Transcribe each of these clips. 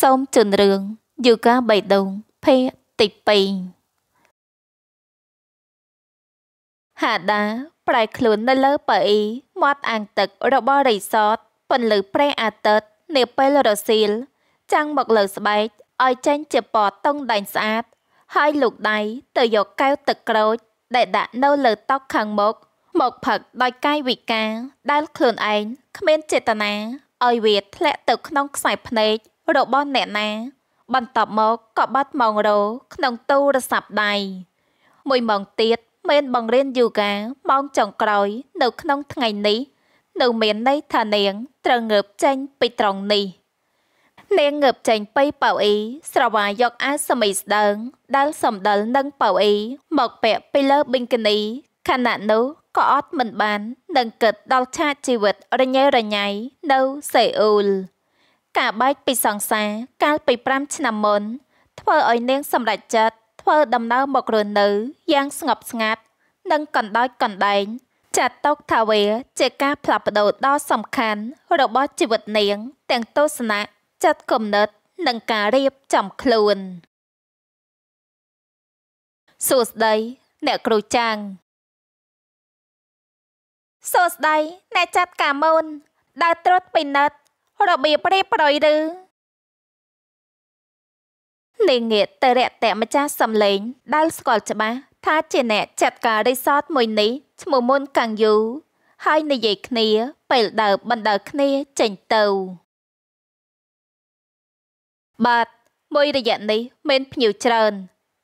សូមជឿនរឿងយូហ្គាបៃដូងភេទី2ហាដាប្រែខ្លួននៅលើប៉ាអ៊ីមាត់អាងទឹករបស់រីសតពន្លឺព្រះអាទិត្យនាពេលរសៀលចាំងមកលើស្បែកឲ្យចេញ ជាពណ៌តុងដែងស្អាតហើយលោកដៃទៅយកកែវទឹកក្រូច ដែលដាក់នៅលើតោកខាងមុខមកផឹកដោយកាយវិការ ដែលខ្លួនឯងគ្មានចេតនាឲ្យវាធ្លាក់ទៅក្នុងខ្សែភ្នែករបស់អ្នកណា បន្ទាប់មកក៏បាត់ម៉ោងរោក្នុងទូរស័ព្ទដៃមួយម៉ោងទៀតមានបង្រៀនយូហ្គាម៉ោងចុងក្រោយ នៅក្នុងថ្ងៃនេះ នៅមានន័យថានាងត្រូវងើបចេញពីត្រង់នេះនាងងើបចេញពីប៉ៅអ៊ីស្រវាយកអាវសម័យស្ដើងដែលសំដិលនឹងប៉ៅអ៊ីមកពាក់ពីលើប៊ីងកានីខណៈនោះក៏អត់មិនបាននឹងគិតដល់ឆាកជីវិតរញ៉េរញ៉ៃនៅសេអ៊ូល។ការបែកពីសង្សារកាល ពី5ឆ្នាំមុនធ្វើឲ្យនាងសម្រេចចិត្តធ្វើដំណើរមករស់នៅយ៉ាងស្ងប់ស្ងាត់ និងកណ្ដោចកណ្ដែង ចាត់ទុកថាវាជាការផ្លាស់ប្ដូរដ៏សំខាន់ របស់ជីវិតនាង ទាំងទស្សនៈចិត្តគំនិត និងការរៀបចំខ្លួនសួស្ដីអ្នកគ្រូចាងសួស្ដីអ្នកចាត់ការមូនដើរត្រួតពិនិត្យរបៀបប្រេប្រយឬនាងងាកទៅរាក់តែម្ចាស់សំឡេងដែលស្គាល់ច្បាស់ថាជាអ្នកចាត់ការរីសតមួយនេះឈ្មោះមុនកាំងយូ ហើយនិយាយគ្នាពេលដើបបណ្ដើគ្នាចេញទៅ បាទមួយរយៈនេះមានភ្ញៀវច្រើន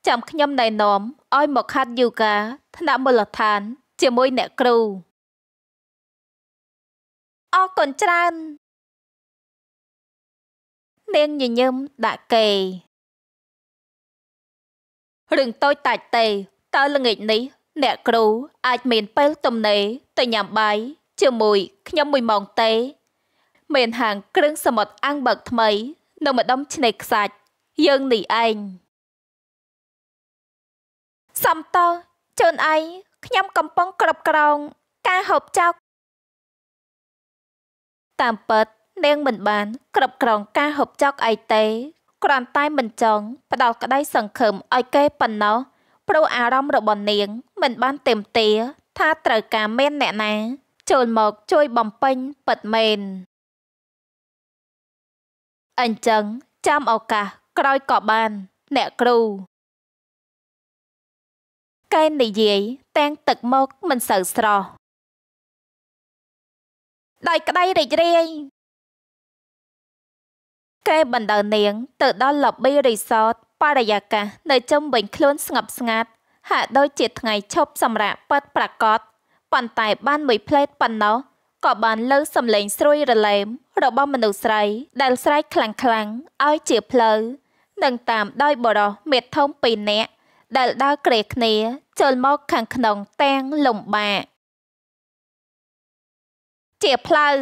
ចាំខ្ញុំណែនាំឲ្យមកហាត់យូហ្គាថ្នាក់មូលដ្ឋាន ជាមួយអ្នកគ្រូអរគុណច្រើននាងញញឹមដាក់គេរឿងតូចតាច់ទេតើល្ងាចនេះ អ្នកគ្រូ អាចមានពេលទំនេរទៅញ៉ាំបាយជាមួយ ខ្ញុំមួយម៉ោងទេមានហាងគ្រឿងសមុទ្រអាំងបើកថ្មីនៅម្ដុំឆ្នេរខ្សាច់យើងនេះឯងសំតើជូនឯងខ្ញុំកំពុងក្របក្រងការហូបចោកតាមពិតនាងមិនបានគ្រប់គ្រងការហូបចុកអីទេគ្រាន់តែមិនចង់ផ្ដោតក្តីសង្ឃឹមឲ្យគេប៉ុណ្ណោះព្រោះអារម្មណ៍របស់នាង មិនបានเต็มទាថាត្រូវការមានអ្នកណាចូលមក ជួយបំពេញពិតមែនអញ្ចឹងចាំឱកាសក្រោយក៏បាន អ្នកគ្រូកែនិយាយទាំងទឹកមកមិនសូវស្រស់ដោយក្តីរីករាយគេបណ្ដើនាង ទៅដល់ lobby resort បរិយាកាសនៅជុំវិញខ្លួនស្ងប់ស្ងាត់ហាក់ដូចជាថ្ងៃឈប់សម្រាកពិតប្រាកដប៉ុន្តែបានមួយផ្លេតប៉ុណ្ណោះក៏បានលើសំឡេងស្រួយរលែមរបស់មនុស្សស្រី ដែលស្រែកខ្លាំងខ្លាំងឲ្យជាផ្លូវនឹងតាមដោយបរោះមេធំពីរនាក់ដែលដើរក្រេគ្នាចូលមកខាងក្នុងតាំងលំបាកជាផ្លូវ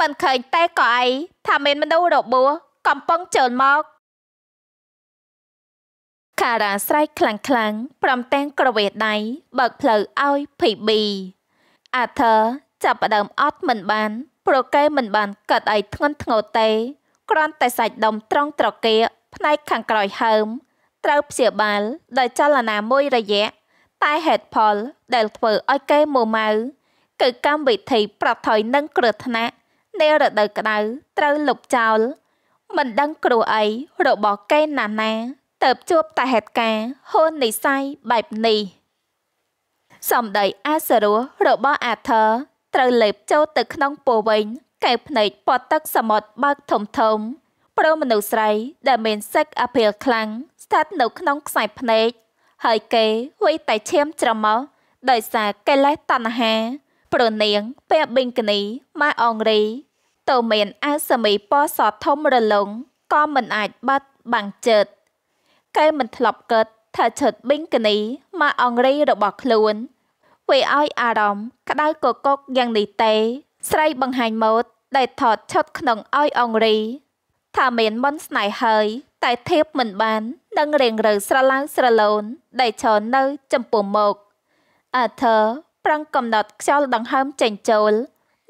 មិនឃើញតែក៏ឯងថាមានមនុស្សរបួសកំពុងចូលមកខារ៉ាស្រែកខ្លាំងខ្លាំងព្រមទាំងក្រវេដៃ បើកផ្លូវឲ្យ PB អាធើចាប់ផ្ដើមអត់មិនបានព្រោះគេមិនបានកាត់អីធ្ងន់ធ្ងរទេគ្រាន់តែសាច់ដុំត្រង់ត្រគាកផ្នែកខាងក្រោយហើម ត្រូវព្យាបាលដោយចលនាមួយរយៈតែហេតុផលដែលធ្វើឲ្យគេមួម៉ៅគឺកម្មវិធីប្រថុយនឹងគ្រោះថ្នាក់នៃរដូវក្តៅត្រូវលុបចោលមិនដឹងគ្រោះអីរបស់គេណាស់ណាទៅជួបតែហេតុការហូននិស័យបែបនេះសម្ដីអាសរោះរបស់អាធើត្រូវលេបចូលទៅក្នុងពោះវិញកែវភ្នែកពត់ទឹកសមុទ្របើកធំធំប្រមនុស្សស្រីដែលមានសេចអភិលខ្លាំងស្ថិតនៅក្នុងខ្សែភ្នែកហើយគេវិយតែឈាមច្រមុះដោយសារកិលេសតណ្ហាព្រនាងពេលបិង្គនីម៉ែអងរីទៅមានអាសមីពណ៌សធំរលុងក៏មិនអាចបាត់បាំងជិតគេមិនធ្លាប់គិតថាឈុតប៊ីងកនីមកអង្រីរបស់ខ្លួនវាឲ្យអារម្មណ៍ក្តៅកកុកយ៉ាងនេះទេស្រីបង្ហាញម៉ូតដែលថតឈុតក្នុងឲ្យអង្រីថាមានមនស្នេហ៍ហើយ តែធៀបមិនបាននឹងរៀងរើស្រឡៅស្រឡូន ដែលឈរនៅចំពោះមុខអាធើប្រឹងកំណត់ខ្យល់ដង្ហើមចេញចូល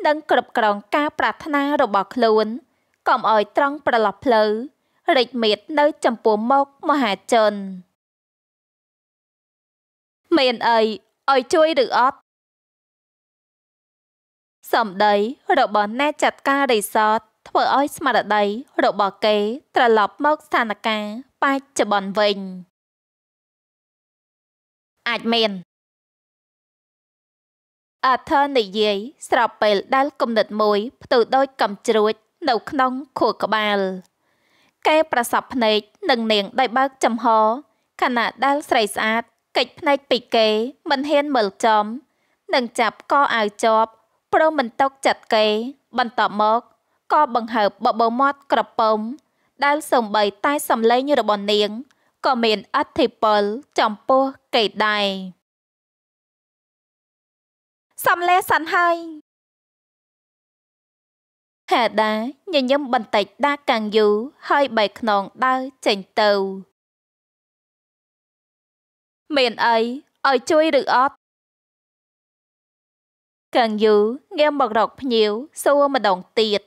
និងគ្រប់គ្រងការប្រាថ្នារបស់ខ្លួនកុំឲ្យត្រង់ប្រឡប់ផ្លូវរិចមេតនៅចំពោះមុខមហាជន មានអីឲ្យជួយឬអត់សម្ដីរបស់អ្នកចាត់ការរីសតធ្វើឲ្យស្មារតីរបស់គេ ត្រឡប់មកស្ថានភាពបច្ចុប្បន្នវិញអាចមានអាធរនិយាយស្របពេលដែលគំនិតមួយផ្ទុះដោយកំជ្រួចនៅក្នុងខួរក្បាលគេប្រសពភ្នែកនឹងនាងដោយបើកចំហខណៈដែលស្រីស្អាតកិច្ចភ្នែកពីគេមិនហ៊ានមើលចំនឹងចាប់កអៅជាប់ព្រមមិនຕົកចិត្តគេបន្តមកក៏បង្ហើបបបោមាត់ក្រពំដែលសំបីតែសំឡេងរបស់នាងក៏មានអធិពលចំពោះគេដែរសំលេះសិនហើយហាដាញញឹមបន្តិចដាក់កាំងយូ ហើយបែកខ្នងដើរចេញទៅ មានអីឲ្យជួយឬអត់កាំងយូងាមមករកភ្ញៀវសួរម្ដងទៀត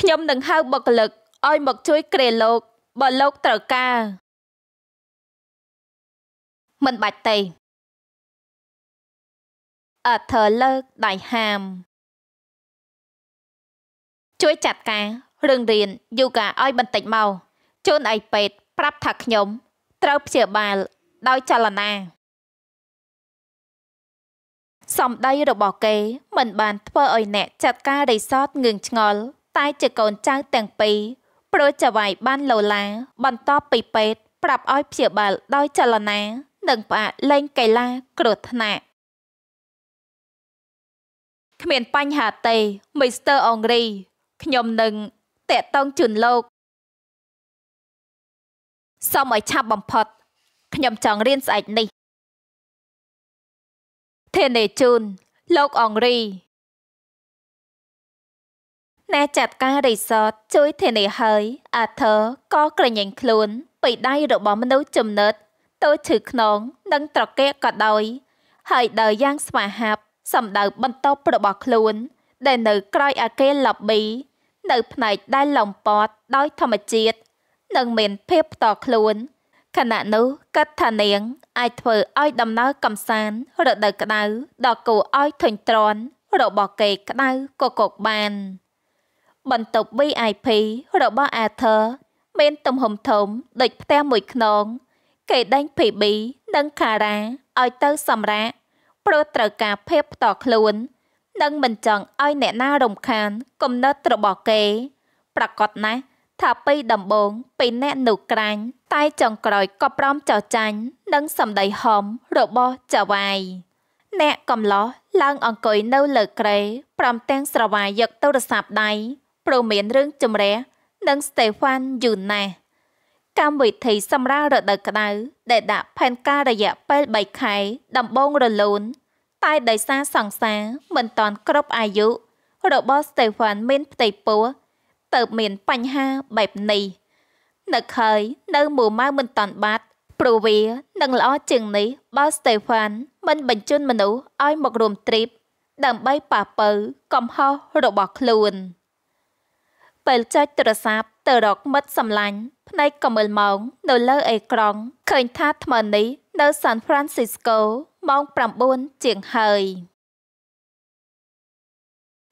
ខ្ញុំនឹងហៅបុគ្គលិកឲ្យមកជួយក្រេលោកបើលោកត្រូវការមិនបាច់ទេអត់ធ្វើលើកដៃហាមជួយចាត់ការរឿងរៀនយូហ្គាឲ្យ បន្តិចមកជូនឯពេទ្យប្រាប់ថាខ្ញុំ ត្រូវព្យាបាល ដោយចលនាសម្ដីរបស់គេមិនបានធ្វើឲ្យអ្នកចាត់ការរីសតងឿងឆ្ងល់ តែជាកូនចៅទាំងពីរប្រជវាយ បានលូឡា បន្ទាប់ពីពេទ្យប្រាប់ឲ្យព្យាបាលដោយចលនានិងផ្អាកលេងកីឡាគ្រោះថ្នាក់គ្មានបញ្ហាទេ មីស្ទ័រអង់រីខ្ញុំនឹងតាក់ទងជូនលោកសូមឲ្យឆាប់បំផុតខ្ញុំចង់រៀនស្អែកនេះធានេជូន លោកអងរីអ្នកចាត់ការរីសត ជួយធានាហើយ អាធើក៏ក្រញែងខ្លួនពីដៃរបស់មនុស្សចំណិតទៅឈឺខ្នង និង ត្រកែកក៏ដោយហើយដើរយ៉ាងស្វាហាប់សម្ដៅបន្ទប់របស់ខ្លួនដែលនៅក្រោយអាគារ lobby នៅផ្នែកដែលលំព័ទ្ធដោយធម្មជាតិនិងមានភាពផ្ទាល់ខ្លួនខណៈនោះកាត់ថានាងអាចធ្វើឲ្យដំណើរកំសាន្តរដូវក្តៅដល់គោឲ្យធុញទ្រាន់របស់គេក្តៅកកកបានបន្ទប់ VIP របស់ Arthur មានទំហំធំដូចផ្ទះមួយខ្នងគេដេញ PB និង Kara ឲ្យទៅសម្រាកព្រោះត្រូវការភាពផ្ទាល់ខ្លួននិងមិនចង់ឲ្យអ្នកណារំខានគំនិតរបស់គេ ប្រកបណាស់ថាពីដំបងពីអ្នកនោះក្រាញ់តែចុងក្រោយក៏ព្រមចោះចាញ់និងសម្ដីហំរបស់ចវាយអ្នកកំឡោះឡើងអង្គុយនៅលើក្រេព្រមទាំងស្រវាយកទូរស័ព្ទដៃព្រមមានរឿងជំរះនិងស្តេហ្វានយូណាស់កម្មវិធីសម្រាប់រដូវក្តៅដែលដាក់ផែនការរយៈពេល3ខែដំបូងរលូនតែដោយសារសង្សារមិនទាន់គ្រប់អាយុរបស់ Stefan មានផ្ទៃពោះទៅមានបញ្ហាបែបនេះនៅខើយនៅមួម៉ៅមិនតាន់បាត់ ព្រោះវានឹងល្អជាងនេះបើ Stefan មិនបញ្ជូនមនុស្សឲ្យមករួមទ្រីបដើម្បីប៉ះពើកំហុសរបស់ខ្លួន។ពេលចុចទូរស័ព្ទទៅរកមិត្តសម្លាញ់ភ្នែកក៏មើលម៉ោងនៅលើអេក្រង់ឃើញថាថ្មនេះនៅ San Francisco ម៉ោង9ជាងហើយ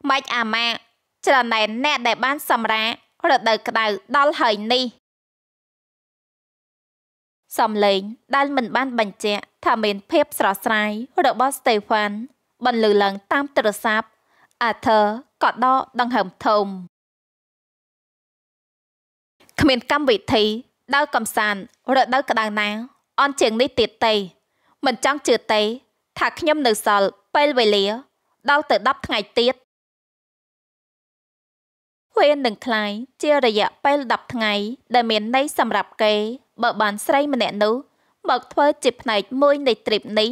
ម៉េចអាម៉ាច្រណែនអ្នកដែលបាន សម្រាករដូវក្តៅដល់ហើយនេះសំឡេងដែលមិនបានបញ្ជាក់ថាមាន ភាពស្រស់ស្រាយរបស់ Stefan បន្លឺឡើងតាមទូរស័ព្ទ Arthur ក៏ដកដង្ហើមធំគ្មានកម្មវិធីដើរកំសាន្តរដូវក្តៅណា អន់ជាងនេះទៀតទេ មិនចង់ជឿទេ ថាខ្ញុំនៅសល់ពេលវេលាដល់ទៅ10ថ្ងៃទៀតវេននឹងคลายជារយៈពេល10ថ្ងៃ ដែលមានន័យសម្រាប់គេ បើ បានស្រីម្នាក់នោះមកធ្វើជាផ្នែកមួយនៃទ្រីបនេះ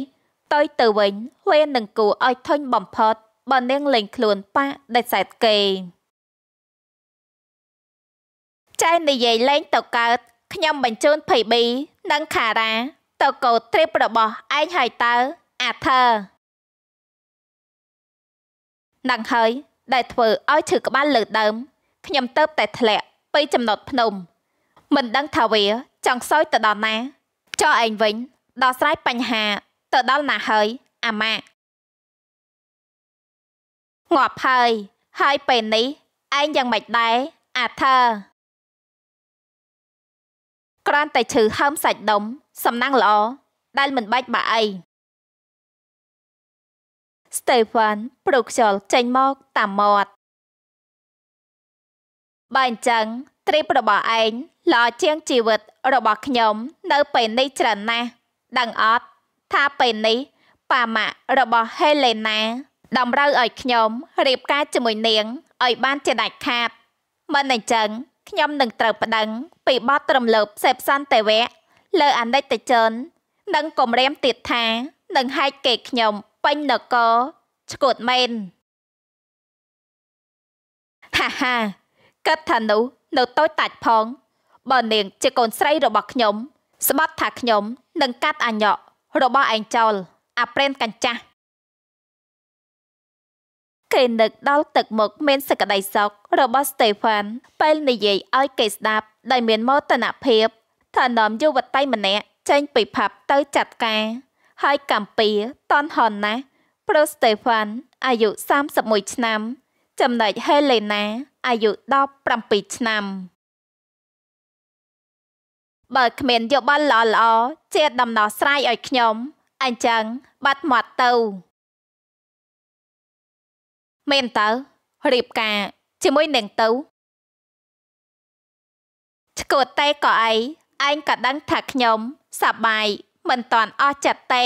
ទៅទៅវិញវេននឹងគូឲ្យធុញបំផុតបើ នាងលែងខ្លួនប៉ាដែលសែតគេចែនិយាយលេងទៅកើតខ្ញុំ បញ្ជូនភីប៊ីនិងខារ៉ាទៅកោតទ្រីបរបស់ឯងហើយតើអាធើនឹងហើយដែល ធ្វើឲ្យឈឺក្បាលលើដើមខ្ញុំទៅតែ ធ្លាក់ពីចំណត់ភ្នំមិនដឹងថាវា ចង់សោយទៅដល់ណាចុះឯងវិញដោះស្រាយបញ្ហា ទៅដល់ណាហើយអាម៉ាក់ងាប់ហើយហើយពេលនេះឯងយ៉ាងម៉េចដែរអាធើគ្រាន់តែឈឺហើមសាច់ដុំសំណាងល្អដែលមិនបែកបាក់អីស្តេហ្វានប្រូខ្យល់ចេញមកតាមមាត់បើអញ្ចឹងទ្រីបរបស់ឯងល្អជាងជីវិត របស់ខ្ញុំ នៅពេលនេះច្រើនណាស់ដឹងអត់ថាពេលនេះប៉ាម៉ាក់របស់ហេឡេណាតម្រូវឲ្យខ្ញុំរៀបការជាមួយនាងឲ្យបានជាដាច់ខាតមិនអញ្ចឹងខ្ញុំនឹងត្រូវប្តឹងពីបទរំលោភសេពសន្តិវៈលើអនិច្ចជននិងគំរាមទៀតថានឹងហែកគេខ្ញុំពេញនគរឆ្កួតមែនហាហាកាត់ថានោះនៅតូចតាច់ផង បើនាងជាកូនស្រីរបស់ខ្ញុំស្បត់ថាខ្ញុំនឹងកាត់អញ្ញករបស់ឯងចោលអាប្រេនកញ្ចាស់គេនឹកដល់ទឹកមុខមានសក្តីសោករបស់ស្តេហ្វានពេលនិយាយឲ្យគេស្ដាប់ដែលមានមោទនភាពថានាំយុវតីម្នាក់ចេញពីផាប់ទៅចាត់ការហើយកម្ពីតនហនណាប្រុសស្តេហ្វានអាយុ31ឆ្នាំ ចំណែកហេលេណា អាយុ17ឆ្នាំបើគ្មានយោបល់ល្អៗជាដំណោះស្រាយឲ្យខ្ញុំអញ្ចឹងបាត់មាត់ទៅមែនតើរៀបការ ជាមួយនឹងទៅឆ្កួតតែក៏ឯងឯងក៏ដឹងថាខ្ញុំសប្បាយមិនតាន់អស់ចិត្តទេ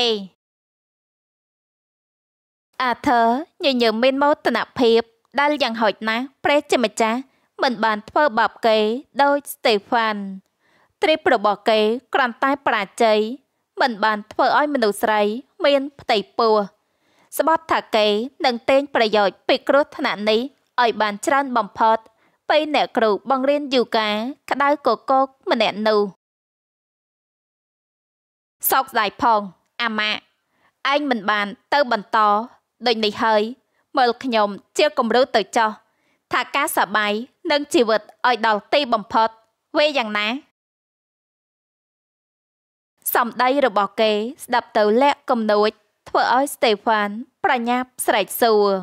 អាធើញញឹមមានមោទនភាពដែលយ៉ាងហោចណាស់ព្រះជាម្ចាស់មិនបានធ្វើបាបគេដោយស្តេហ្វានទ្រីបរបស់គេគ្រាន់តែបរាជ័យមិនបានធ្វើឲ្យមនុស្សស្រី មានផ្ទៃពោះស្បត់ថាគេនឹងទិញប្រយោជន៍ពីគ្រោះថ្នាក់នេះឲ្យ បានច្រើន បំផុតពេលអ្នកគ្រូបង្រៀនយូហ្គាក្តៅកកកម្នាក់នោះសោកស្ដាយផងអាម៉ាក់ឯងមិនបានទៅបន្តដូចនេះហើយ មើលខ្ញុំជាគំរូទៅចោះថាការសបាយនិងជីវិតឲ្យដល់ទីបំផុតវេយ៉ាងណាសម្ដីរបស់គេស្ដាប់ទៅលាក់កំនួចធ្វើឲ្យស្តេហ្វាន ប្រញាប់ស្រែកសួរឯង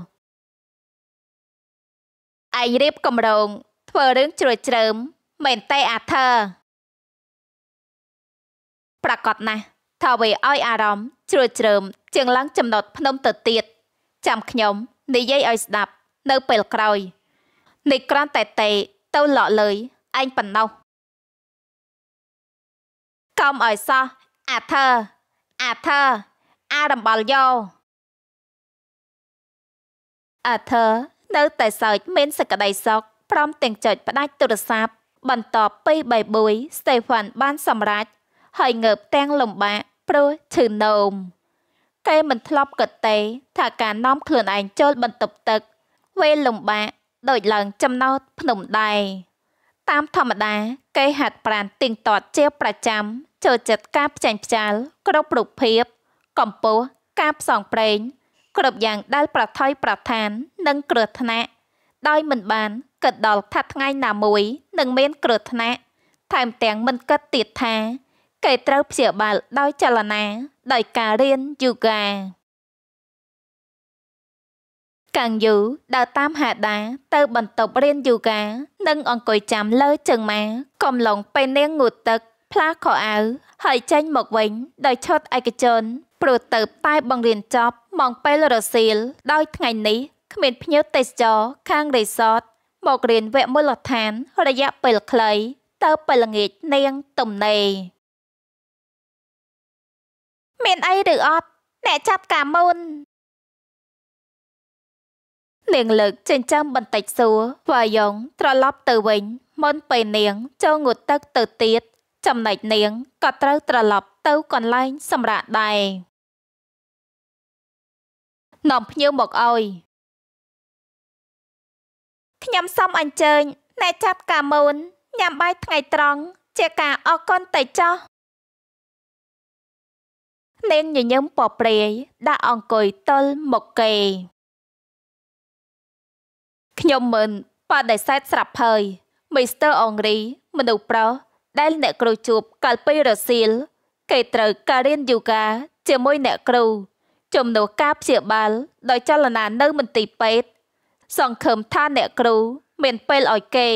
រៀបកម្រង ធ្វើរឿងជ្រួចជ្រើមមែនទេអាធើប្រកាសណាស់ថាវាឲ្យអារម្មណ៍ជ្រួចជ្រើមជាងឡើងចំណត់ ភ្នំទៅទៀត ចាំខ្ញុំនិយាយឲ្យស្ដាប់ នៅពេលក្រោយនេះគ្រាន់តែតេទៅលក់លើយឯងប៉ុណ្ណោះកុំឲ្យសោះអាធើអាធើអាដំបល់យោអាធើនៅតែសើចមានសក្តីសុខព្រមទាំងចុចផ្ដាច់ទូរស័ព្ទបន្ទាប់ពីបីបួយស្តេហ្វាន់បានសម្រេចហើយងើបទាំងលំបាកព្រោះឈឺនោមគេមិនធ្លាប់កត់ទេថាការនាំខ្លួនឯងចូលបន្ទប់ទឹក វេលលំបាកដូចឡើងចំណោទភ្នំដែរតាមធម្មតាគេហាត់ប្រានទៀងទាត់ជាប្រចាំ ចូលចិត្តការផ្ចាញ់ផ្ចាលគ្រប់រូបភាពកម្ពស់ការផ្សងព្រេងគ្រប់យ៉ាងដែលប្រថុយប្រឋាន និងគ្រោះថ្នាក់ ដោយមិនបានគិតដល់ថាថ្ងៃណាមួយនឹងមាន គ្រោះថ្នាក់ថែមទាំងមិនគិតទៀតថាគេត្រូវព្យាបាល ដោយចលនាដោយការរៀនយូហ្គាកាំងយូដើរតាមហាដា ទៅបន្ទប់រៀនយូហ្គានិងអង្គុយចាំលើជើងម៉ាកំឡុងពេលនាងងូតទឹក ផ្លាខោអាវហើយចេញមកវិញ ដោយឈុតឯកជនព្រោះទៅតែបង្រៀនចប់ម៉ោងពេលរសៀលដោយថ្ងៃនេះគ្មានភ្ញៀវទេសចរខាងរីសតមករៀនវគ្គមូលដ្ឋាន រយៈពេលខ្លីទៅពេលល្ងាចនាងទំនេរមានអីឬអត់អ្នកចាប់កាមុននាងលើកចិញ្ចឹមបន្តិចសួរវ៉ាយ៉ងត្រឡប់ទៅវិញមុនពេលនាងចូលងូតទឹកទៅទៀតចំណែកនាងក៏ត្រូវត្រឡប់ទៅកន្លែងសម្រាប់ដែរនាំភ្ញៀវមកឲ្យខ្ញុំសូមអញ្ជើញអ្នកចាប់កាមូនញ៉ាំបាយថ្ងៃត្រង់ជាការអរគុណតែចោះនេនញញឹមពព្រាយដាក់អង្គុយទល់មុខគេខ្ញុំមិនបដិសេធស្រាប់ហើយ មីស្ទ័រអងរី មនុស្សប្រុសដែលអ្នកគ្រូជួបកាលពីរសៀលគេត្រូវការរៀនយូហ្គាជាមួយអ្នកគ្រូជំនួសការព្យាបាល ដោយចលនានៅមន្ទីរពេទ្យសង្ឃឹមថាអ្នកគ្រូមានពេលឲ្យគេ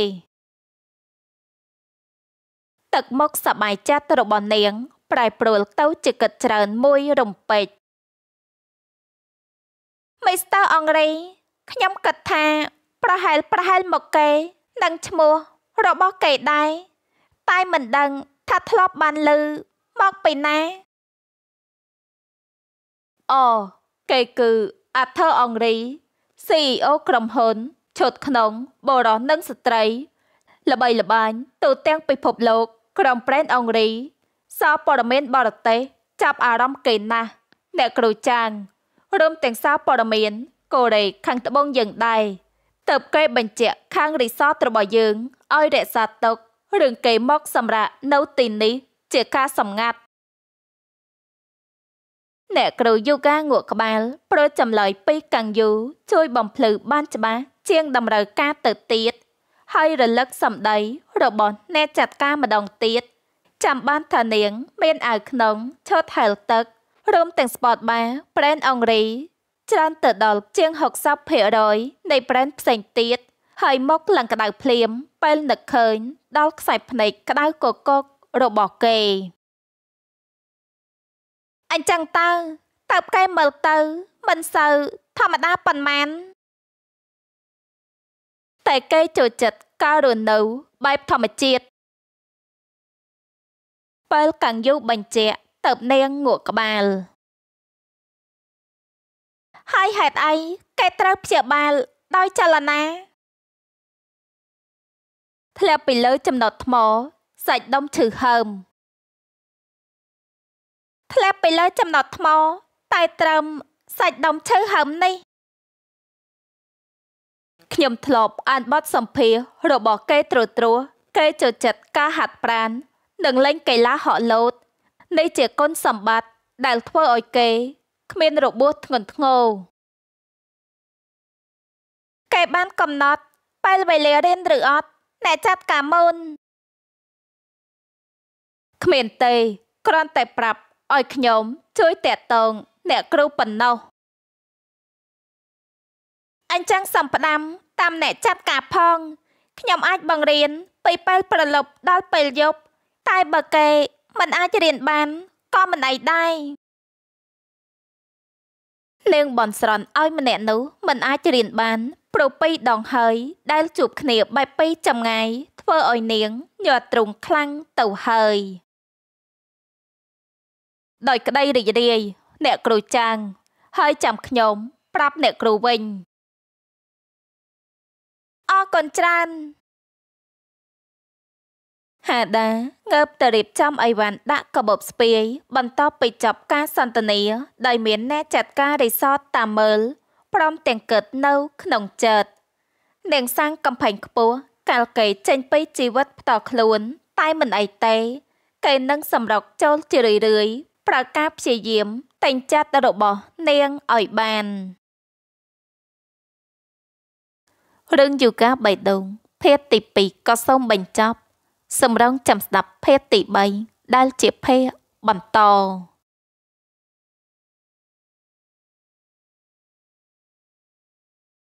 ទឹកមុខសបាយចិត្តរបស់នាង ប្រែប្រួលទៅជាគិតច្រើនមួយរំពេច មីស្ទ័រអង់រីខ្ញុំគិតថាប្រហែលប្រហែលមកគេនឹងឈ្មោះរបស់គេដែរតែមិនដឹងថាធ្លាប់បានលឺមកពីណាអគេគឺអាធើអង្រី CEO ក្រុមហ៊ុនឈុតក្នុងបរោះនិងស្ត្រីល្បីល្បាញទូទាំងពិភពលោកក្រុមប្រេនអង្រីសារព័ត៌មានបរទេសចាប់អារម្មណ៍គេណាស់អ្នកគ្រូចាងរួមទាំងសារព័ត៌មានកូរ៉េខាងត្បូងយើងដែរតើបគេ បញ្ជាក់ខាងរីសតរបស់យើងឲ្យរក្សាទុករឿងគេមក សម្រាប់នៅ ទីនេះជាការសម្ងាត់អ្នកគ្រូយូហ្គាងក់ក្បាលប្រចម្លើយពីកាំងយូ ជួយបំភ្លឺបានច្បាស់ជាងតម្រូវការទៅទៀតហើយរលឹកសម្ដីរបស់អ្នកចាត់ការម្ដងទៀតចាំបានថានាង មានអាវក្នុងឈុតហែលទឹករួមទាំង Sport Bar Brand Henry ច្រើនទៅដល់ជាង60%នៃ brand ផ្សេងទៀតហើយមកឡើងក្តៅភ្លាមពេលនឹកឃើញដល់ខ្សែភ្នែកក្តៅកកករបស់គេអញ្ចឹងទៅតើបគេមើលទៅមិនសូវធម្មតាប៉ុន្មាន តែគេចូលចិត្តការរស់នៅបែបធម្មជាតិពេលកាំងយូបញ្ជាក់តើបនាងងក់ក្បាល ហើយហេតុអីគេត្រូវព្យាបាល ដោយចលនាធ្លាក់ពីលើចំណត់ថ្មសាច់ដុំឈឺហើមធ្លាក់ពីលើចំណត់ថ្មតែត្រឹមសាច់ដុំឈើហើមនេះខ្ញុំធ្លាប់អានបទសម្ភាសរបស់គេត្រួតត្រួគេចូលចិត្តការហាត់ប្រាណនិងលេងកីឡាហក់លោតនេះជាគុណសម្បត្តិដែលធ្វើឲ្យគេ គ្មានរបួសធ្ងន់ធ្ងរគេបានកំណត់ពេលវេលារៀនឬអត់អ្នកចាត់ការមុន គ្មានទេគ្រាន់តែប្រាប់ឲ្យខ្ញុំជួយតាក់តងអ្នកគ្រូប៉ុណ្ណោះអញ្ចឹងសំផ្ដាំ តាមអ្នកចាប់ការផងខ្ញុំអាចបង្រៀនពីពេលប្រឡប់ដល់ពេលយប់តែបើគេមិនអាចរៀនបានក៏មិនអីដែរនាងបនស្រន់ឲ្យម្នាក់នោះមិនអាចរៀនបានព្រោះពីរដងហើយ ដែលជួបគ្នាបែបពីរចម្ងាយធ្វើឲ្យនាងញ័រទ្រូងខ្លាំងទៅហើយដោយក្តីរីករាយអ្នកគ្រូចាងហើយចាំខ្ញុំ ប្រាប់អ្នកគ្រូវិញអរគុណច្រើនហាដាងើបទៅរៀបចំអីវ៉ាន់ដាក់កបបស្ពាយបន្ទាប់ពីចប់ការសន្ទនាដោយមានអ្នកចាត់ការរីសតតាមមើលព្រមទាំងកើតនៅក្នុងចិត្តនាងសាំងកំផែងខ្ពស់កាលកេចេញពីជីវិតផ្ទាល់ខ្លួន តែមិនអីទេគេនឹងសម្រុកចូលជារឿយៗប្រើការព្យាយាមតែងចាត់របស់នាងឲ្យបានរឿងយូកាបៃដងភេទទី2ក៏សូមបញ្ចប់សម្រងចាំស្ដាប់ភេទទី3ដែលជាភេទបន្ត